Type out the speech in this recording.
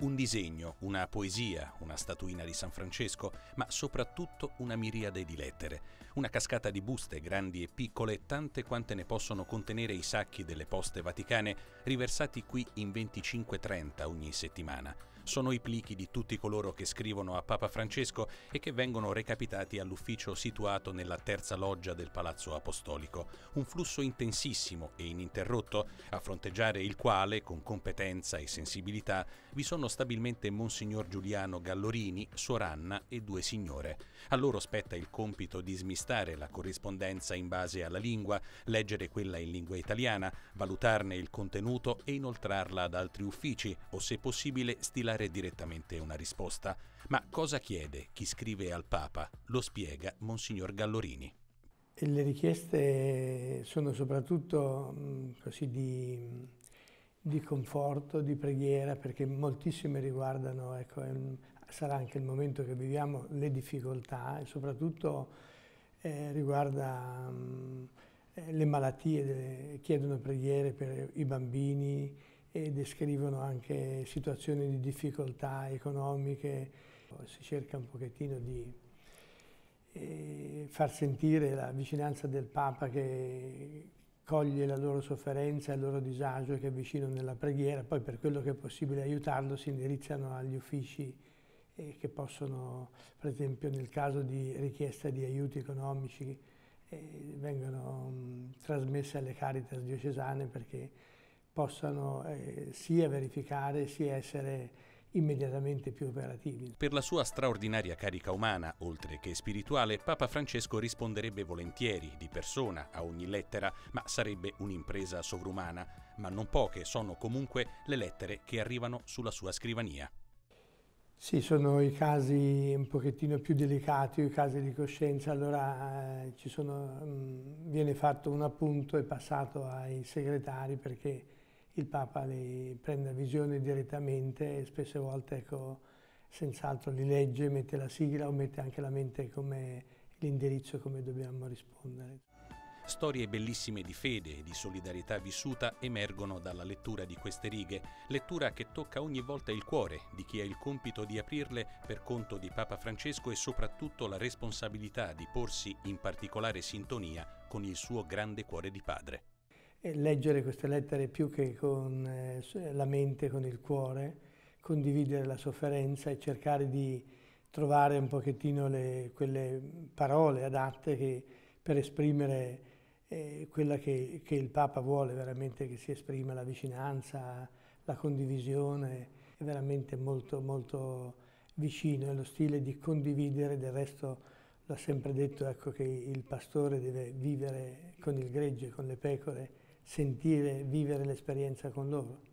Un disegno, una poesia, una statuina di San Francesco, ma soprattutto una miriade di lettere, una cascata di buste, grandi e piccole, tante quante ne possono contenere i sacchi delle poste vaticane, riversati qui in 25-30 ogni settimana sono i plichi di tutti coloro che scrivono a Papa Francesco e che vengono recapitati all'ufficio situato nella terza loggia del Palazzo Apostolico, un flusso intensissimo e ininterrotto, a fronteggiare il quale, con competenza e sensibilità, vi sono stabilmente Monsignor Giuliano Gallorini, Suor Anna e due signore. A loro spetta il compito di smistare la corrispondenza in base alla lingua, leggere quella in lingua italiana, valutarne il contenuto e inoltrarla ad altri uffici o, se possibile, stilare dare direttamente una risposta, ma cosa chiede chi scrive al Papa? Lo spiega Monsignor Gallorini. Le richieste sono soprattutto mm, così, di, di, conforto, di preghiera, perché moltissime riguardano, ecco, sarà anche il momento che viviamo, le difficoltà e soprattutto eh, riguarda mh, mm, eh, le malattie, chiedono preghiere per i bambini, e descrivono anche situazioni di difficoltà economiche. Si cerca un pochettino di eh, far sentire la vicinanza del Papa che coglie la loro sofferenza, il loro disagio, che è vicino nella preghiera, poi per quello che è possibile aiutarlo si indirizzano agli uffici eh, che possono, per esempio nel caso di richiesta di aiuti economici, eh, vengono mh, mm, trasmesse alle caritas diocesane perché possano eh, sia verificare sia essere immediatamente più operativi. Per la sua straordinaria carica umana, oltre che spirituale, Papa Francesco risponderebbe volentieri, di persona, a ogni lettera, ma sarebbe un'impresa sovrumana, ma non poche sono comunque le lettere che arrivano sulla sua scrivania. Sì, sono i casi un pochettino più delicati, i casi di coscienza, allora eh, sono, mh, mm, viene fatto un appunto e passato ai segretari perché il Papa li prende a visione direttamente e spesse volte ecco, senz'altro li legge, mette la sigla o mette anche la mente come l'indirizzo come dobbiamo rispondere. Storie bellissime di fede e di solidarietà vissuta emergono dalla lettura di queste righe, lettura che tocca ogni volta il cuore di chi ha il compito di aprirle per conto di Papa Francesco e soprattutto la responsabilità di porsi in particolare sintonia con il suo grande cuore di padre. Leggere queste lettere più che con eh, la mente, con il cuore, condividere la sofferenza e cercare di trovare un pochettino le, quelle parole adatte che, per esprimere quella che, che, il Papa vuole veramente che si esprima, la vicinanza, la condivisione, è veramente molto, molto vicino, è lo stile di condividere, del resto l'ha sempre detto ecco, che il pastore deve vivere con il gregge, con le pecore, sentire, vivere l'esperienza con loro.